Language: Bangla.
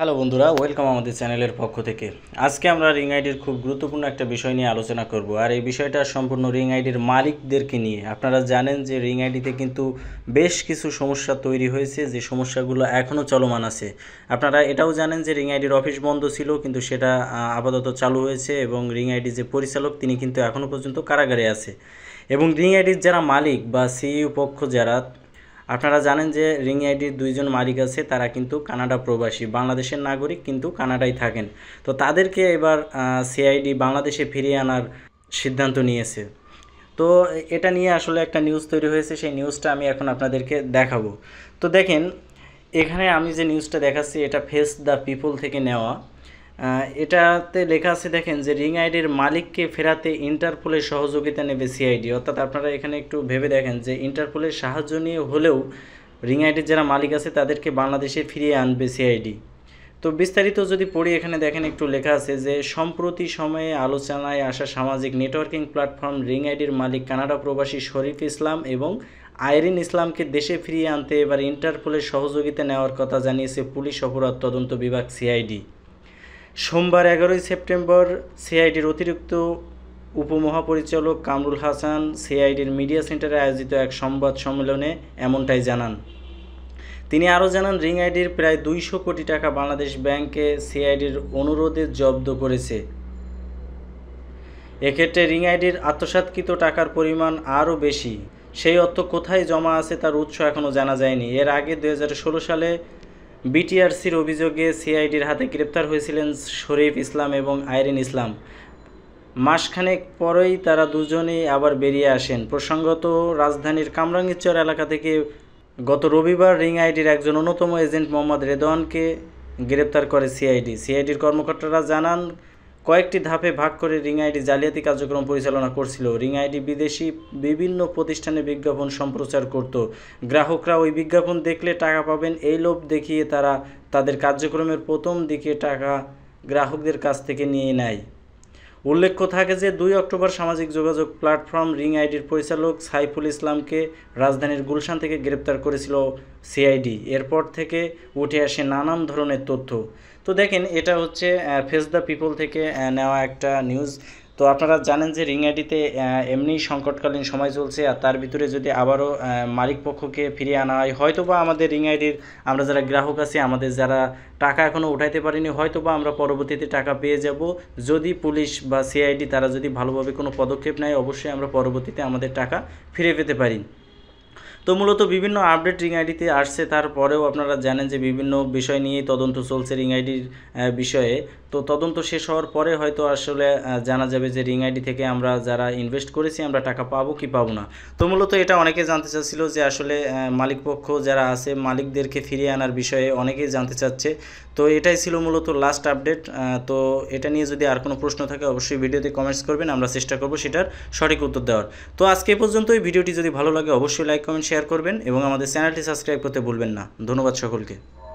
হ্যালো বন্ধুরা ওয়েলকাম আমাদের চ্যানেলের পক্ষ থেকে আজকে আমরা রিং আইডির খুব গুরুত্বপূর্ণ একটা বিষয় নিয়ে আলোচনা করব আর এই বিষয়টা সম্পূর্ণ রিং আইডির মালিকদেরকে নিয়ে আপনারা জানেন যে রিং আইডিতে কিন্তু বেশ কিছু সমস্যা তৈরি হয়েছে যে সমস্যাগুলো এখনও চলমান আছে আপনারা এটাও জানেন যে রিং আইডির অফিস বন্ধ ছিল কিন্তু সেটা আপাতত চালু হয়েছে এবং রিং আইডি যে পরিচালক তিনি কিন্তু এখনও পর্যন্ত কারাগারে আছে এবং রিং আইডির যারা মালিক বা সিইও e পক্ষ যারা আপনারা জানেন যে রিং আইডির দুইজন মালিক আছে তারা কিন্তু কানাডা প্রবাসী বাংলাদেশের নাগরিক কিন্তু কানাডায় থাকেন তো তাদেরকে এবার সিআইডি বাংলাদেশে ফিরিয়ে আনার সিদ্ধান্ত নিয়েছে তো এটা নিয়ে আসলে একটা নিউজ তৈরি হয়েছে সেই নিউজটা আমি এখন আপনাদেরকে দেখাবো তো দেখেন এখানে আমি যে নিউজটা দেখাচ্ছি এটা ফেস দ্য পিপল থেকে নেওয়া এটাতে লেখা আছে দেখেন যে রিং আইডির মালিককে ফেরাতে ইন্টারপোলের সহযোগিতা নেবে সিআইডি অর্থাৎ আপনারা এখানে একটু ভেবে দেখেন যে ইন্টারপোলের সাহায্য নিয়ে হলেও রিং আইডির যারা মালিক আছে তাদেরকে বাংলাদেশে ফিরিয়ে আনবে সিআইডি তো বিস্তারিত যদি পড়ি এখানে দেখেন একটু লেখা আছে যে সম্প্রতি সময়ে আলোচনায় আসা সামাজিক নেটওয়ার্কিং প্ল্যাটফর্ম রিং আইডির মালিক কানাডা প্রবাসী শরীফ ইসলাম এবং আইরিন ইসলামকে দেশে ফিরিয়ে আনতে এবার ইন্টারপোলের সহযোগিতা নেওয়ার কথা জানিয়েছে পুলিশ অপরাধ তদন্ত বিভাগ সিআইডি সোমবার এগারোই সেপ্টেম্বর সিআইডির অতিরিক্ত উপমহাপরিচালক কামরুল হাসান সিআইডির মিডিয়া সেন্টারে আয়োজিত এক সংবাদ সম্মেলনে এমনটাই জানান তিনি আরও জানান রিং আইডির প্রায় দুইশো কোটি টাকা বাংলাদেশ ব্যাংকে সিআইডির অনুরোধে জব্দ করেছে এক্ষেত্রে রিং আইডির আত্মসাতকৃত টাকার পরিমাণ আরও বেশি সেই অর্থ কোথায় জমা আছে তার উৎস এখনও জানা যায়নি এর আগে দু সালে বিটিআরসির অভিযোগে সিআইডির হাতে গ্রেপ্তার হয়েছিলেন শরীফ ইসলাম এবং আইরিন ইসলাম মাসখানেক পরেই তারা দুজনেই আবার বেরিয়ে আসেন প্রসঙ্গত রাজধানীর কামরাঙ্গিচর এলাকা থেকে গত রবিবার রিং আইডির একজন অন্যতম এজেন্ট মোহাম্মদ রেদওয়ানকে গ্রেপ্তার করে সিআইডি সিআইডির কর্মকর্তারা জানান কয়েকটি ধাপে ভাগ করে রিং আইডি জালিয়াতি কার্যক্রম পরিচালনা করছিল রিং আইডি বিদেশি বিভিন্ন প্রতিষ্ঠানে বিজ্ঞাপন সম্প্রচার করত গ্রাহকরা ওই বিজ্ঞাপন দেখলে টাকা পাবেন এই লোভ দেখিয়ে তারা তাদের কার্যক্রমের প্রথম দিকে টাকা গ্রাহকদের কাছ থেকে নিয়ে নেয় উল্লেখ্য থাকে যে দুই অক্টোবর সামাজিক যোগাযোগ প্ল্যাটফর্ম রিং আইডির পরিচালক সাইফুল ইসলামকে রাজধানীর গুলশান থেকে গ্রেপ্তার করেছিল সিআইডি এরপর থেকে উঠে আসে নানান ধরনের তথ্য তো দেখেন এটা হচ্ছে ফেস দ্য পিপল থেকে নেওয়া একটা নিউজ তো আপনারা জানেন যে রিং আইডিতে এমনি সংকটকালীন সময় চলছে আর তার ভিতরে যদি আবারও মালিক পক্ষকে ফিরিয়ে আনা হয় হয়তো বা আমাদের রিং আইডির আমরা যারা গ্রাহক আছি আমাদের যারা টাকা এখনও উঠাইতে পারিনি হয়তো বা আমরা পরবর্তীতে টাকা পেয়ে যাব যদি পুলিশ বা সিআইডি তারা যদি ভালোভাবে কোনো পদক্ষেপ নেয় অবশ্যই আমরা পরবর্তীতে আমাদের টাকা ফিরে পেতে পারি তো মূলত বিভিন্ন আপডেট রিং আইডিতে আসছে তারপরেও আপনারা জানেন যে বিভিন্ন বিষয় নিয়ে তদন্ত চলছে রিং আইডির বিষয়ে তো তদন্ত শেষ হওয়ার পরে হয়তো আসলে জানা যাবে যে রিং আইডি থেকে আমরা যারা ইনভেস্ট করেছি আমরা টাকা পাবো কি পাবো না তো মূলত এটা অনেকে জানতে চাচ্ছিল যে আসলে মালিকপক্ষ যারা আছে মালিকদেরকে ফিরিয়ে আনার বিষয়ে অনেকেই জানতে চাচ্ছে তো এটাই ছিল মূলত লাস্ট আপডেট তো এটা নিয়ে যদি আর কোনো প্রশ্ন থাকে অবশ্যই ভিডিওতে কমেন্টস করবেন আমরা চেষ্টা করব সেটার সঠিক উত্তর দেওয়ার তো আজকে পর্যন্ত এই ভিডিওটি যদি ভালো লাগে অবশ্যই লাইক কমেন্ট শেয়ার করবেন এবং আমাদের চ্যানেলটি সাবস্ক্রাইব করতে ভুলবেন না ধন্যবাদ সকলকে